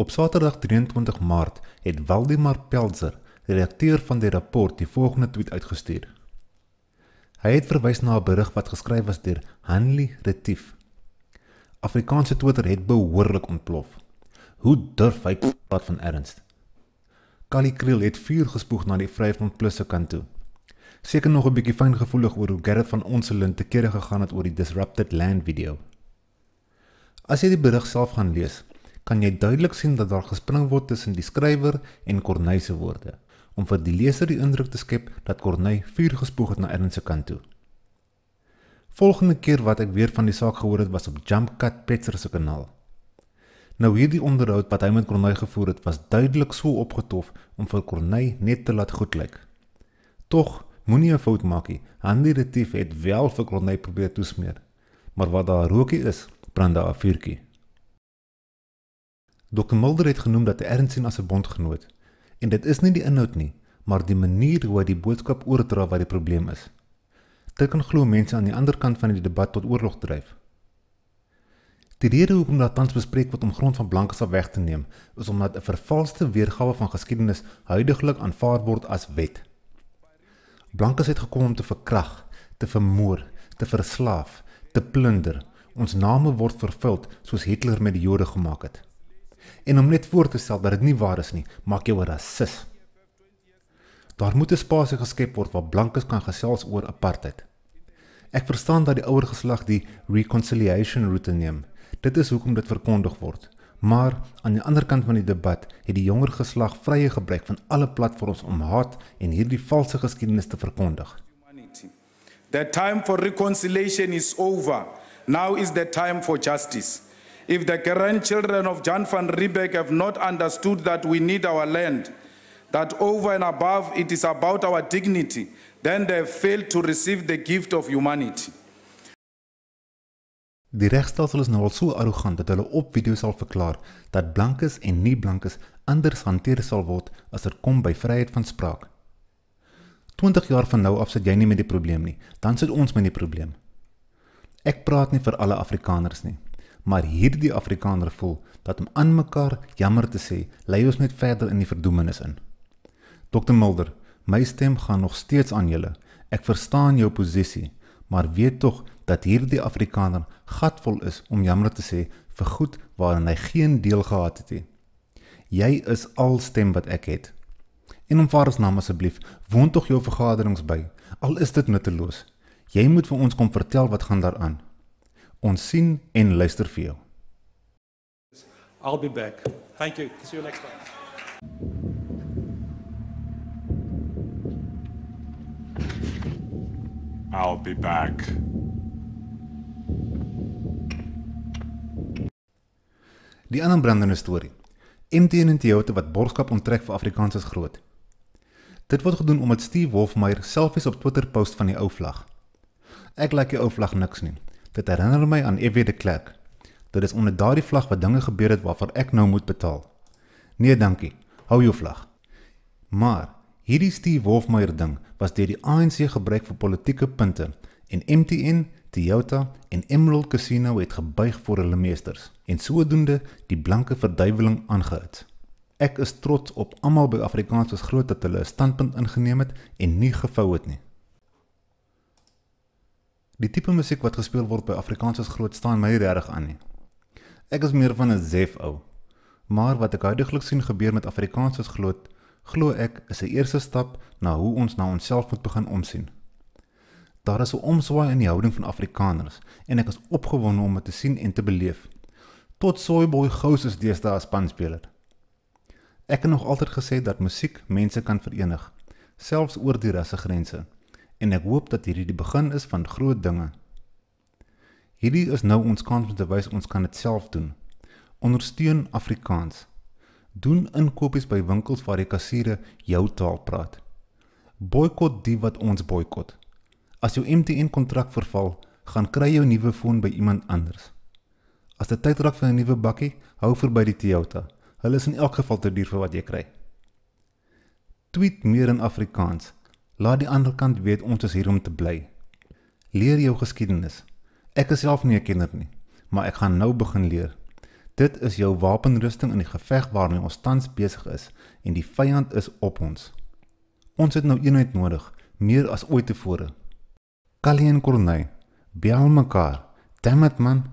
Op Saterdag 23 Maart het Waldemar Pelzer, redakteur van die rapport, die volgende tweet uitgestuur. Hy het verwys na 'n berig wat geskryf is deur Hanli Retief. Afrikaanse Twitter het behoorlik ontplof. Hoe durf hy pad van erns? Kali Kriel het vuur gespoeg na die Vryheidsfront plus se kant toe. Seker nog 'n bietjie fyngevoelig oor hoe Gerrit van ons hulle te kere gegaan het oor die disrupted land video. As jy die berig self gaan lees, kan jy duidelik sien dat daar gespring word tussen die skrywer en Corneille se woorde om vir die leser die indruk te skep dat Corneille vuur gespoeg het na Ernst se kant toe. Volgende keer wat ek weer van die saak gehoor het was op Jump Cut Petzer se kanaal. Nou hierdie onderhoud wat hy met Corneille gevoer het, was duidelik so opgetof om vir Corneille net te laat goed lyk. Tog moenie 'n fout maak nie. Andy Retief het wel vir Corneille probeer toesmeer, maar wat daar rookie is, brand daar 'n vuurtjie. Dr. Mulder het genoem dat hy erns sien as 'n bondgenoot. En dit is nie die inhoud nie, maar die manier hoe hy die boodskap oordra wat die probleem is. Dit kan glo mense aan die ander kant van die debat tot oorlog dryf. Die rede hoekom dat tans bespreek word om grond van blankes af weg te neem, is omdat 'n vervalste weergawe van geskiedenis huidigelik aanvaar word as wet. Blankes het gekom om te verkrag, te vermoor, te verslaaf, te plunder. Ons name word vervuld soos Hitler met die Jode gemaak het en om net voor te stel dat dit nie waar is nie, maak jou 'n rasis. Daar moet 'n spasie geskep word waar blankes kan gesels oor apartheid. Ek verstaan dat die ouer geslag die reconciliation route neem. Dit is hoekom dit verkondig word. Maar aan die ander kant van die debat het die jonger geslag vrye gebruik van alle platforms om haat en hierdie valse geskiedenis te verkondig. The time for reconciliation is over. Now is the time for justice if the grandchildren of Jan van Riebeck have not understood that we need our land, that over and above it is about our dignity, then they have failed to receive the gift of humanity. Die regstelsel is nou al so arrogant dat hulle op video sal verklaar dat blankes en nie-blankes anders hanteer sal word as dit er kom by vryheid van spraak. 20 jaar van nou af sit jy nie met die probleem nie, dan sit ons met die probleem. Ek praat nie vir alle Afrikaners nie maar hierdie Afrikaner voel dat om aan mekaar jammer te sê, lei ons net verder in die verdoemenis in. Dr Mulder, my stem gaan nog steeds aan julle. Ek verstaan jou posisie, maar weet tog dat hierdie Afrikaner gatvol is om jammer te sê vir goed waarin hy geen deel gehad het nie. Jy is al stem wat ek het. En om vaders naam asseblief, woon tog jou vergaderings by, al is dit nutteloos. Jy moet vir ons kom vertel wat gaan daaraan. Ons sien en luister vir jou. I'll be back. Thank you. See you next time. I'll be back. Die ander brandende storie. MTN en Toyota wat borgskap onttrek vir Afrikaans is groot. Dit word gedoen omdat Steve Wolfmeyer selfies op Twitter post van die ou vlag. Ek like die ou vlag niks nie, Dit herinner my aan F.W. de Klerk. Dit is onder daardie vlag wat dinge gebeur het waarvoor ek nou moet betaal. Nee, dankie. Hou jou vlag. Maar hierdie Steve Wolfmeyer ding was deur die ANC gebruik vir politieke punte en MTN, Toyota en Emerald Casino het gebuig voor hulle meesters en sodoende die blanke verduiweling aangehit. Ek is trots op almal by Afrikaans wat groot dat hulle 'n standpunt ingeneem het en nie gefou het nie. Die tipe musiek wat gespeel word by Afrikaanse groot staan my regtig aan nie. Ek is meer van 'n Zef ou. Maar wat ek huidigelik sien gebeur met Afrikaanse groot, glo ek is 'n eerste stap na hoe ons na onsself moet begin omsien. Daar is 'n omswaai in die houding van Afrikaners en ek is opgewonde om dit te sien en te beleef. Tot Soyboy Gous is deesdae as panspeler. Ek het nog altyd gesê dat musiek mense kan verenig, selfs oor die rasse grense en ek hoop dat hierdie die begin is van groot dinge. Hierdie is nou ons kans om te wys ons kan dit self doen. Ondersteun Afrikaans. Doen inkopies by winkels waar die kassiere jou taal praat. Boikot die wat ons boikot. As jou MTN kontrak verval, gaan kry jou nuwe foon by iemand anders. As dit tyd raak vir 'n nuwe bakkie, hou vir by die Toyota. Hulle is in elk geval te duur vir wat jy kry. Tweet meer in Afrikaans. Laat die ander kant weet ons is hier om te bly. Leer jou geskiedenis. Ek is self nie 'n kenner nie, maar ek gaan nou begin leer. Dit is jou wapenrusting in die geveg waarmee ons tans besig is en die vyand is op ons. Ons het nou eenheid nodig, meer as ooit tevore. Kalien Kornay, bel mekaar. Damn it man.